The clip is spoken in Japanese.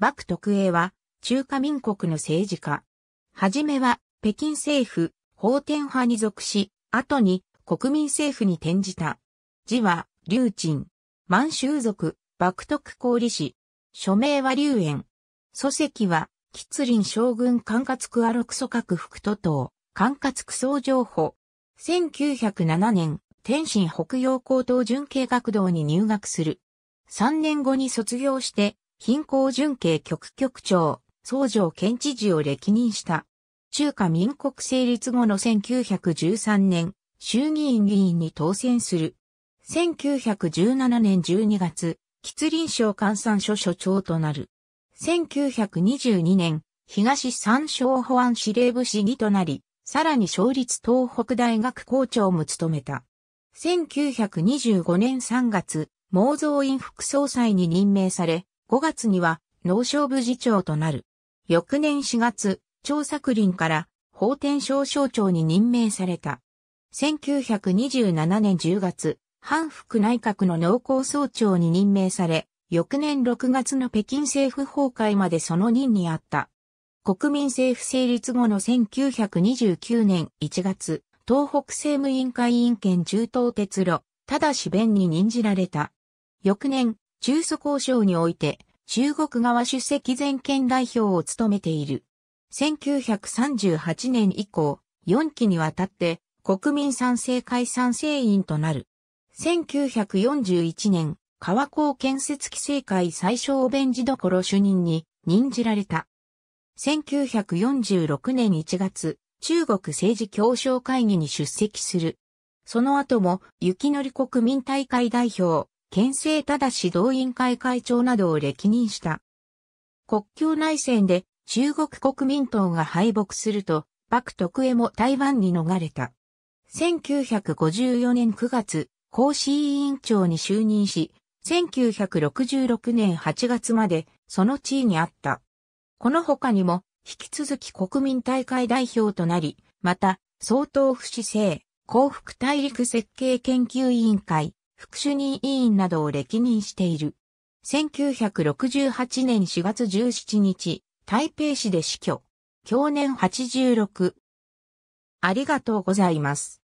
幕徳英は、中華民国の政治家。はじめは、北京政府、法天派に属し、後に、国民政府に転じた。字は、劉鎮。満州族、幕徳高理氏。署名は劉園。祖籍は、吉林将軍管轄区アロクソ閣副都等、管轄区総情報。1907年、天津北洋高等準慶学堂に入学する。3年後に卒業して、貧困巡慶局局長、総城県知事を歴任した。中華民国成立後の1913年、衆議院議員に当選する。1917年12月、吉林省換算所所長となる。1922年、東三省保安司令部市議となり、さらに省立東北大学校長も務めた。1925年3月、毛造院副総裁に任命され、5月には農商部次長となる。翌年4月、張作林から法天省省長に任命された。1927年10月、反副内閣の農工総長に任命され、翌年6月の北京政府崩壊までその任にあった。国民政府成立後の1929年1月、東北政務委員会委員兼中東鉄路、ただし弁に任じられた。翌年、中蘇交渉において、中国側出席全権代表を務めている。1938年以降、4期にわたって国民賛成会賛成員となる。1941年、川港建設規制会最小お弁事所主任に任じられた。1946年1月、中国政治協商会議に出席する。その後も、雪のり国民大会代表、県政ただし、同委員会会長などを歴任した。国境内戦で中国国民党が敗北すると、幕徳江も台湾に逃れた。1954年9月、公使委員長に就任し、1966年8月までその地位にあった。この他にも、引き続き国民大会代表となり、また、総統不姿政、幸福大陸設計研究委員会、副主任委員などを歴任している。1968年4月17日、台北市で死去。去年86。ありがとうございます。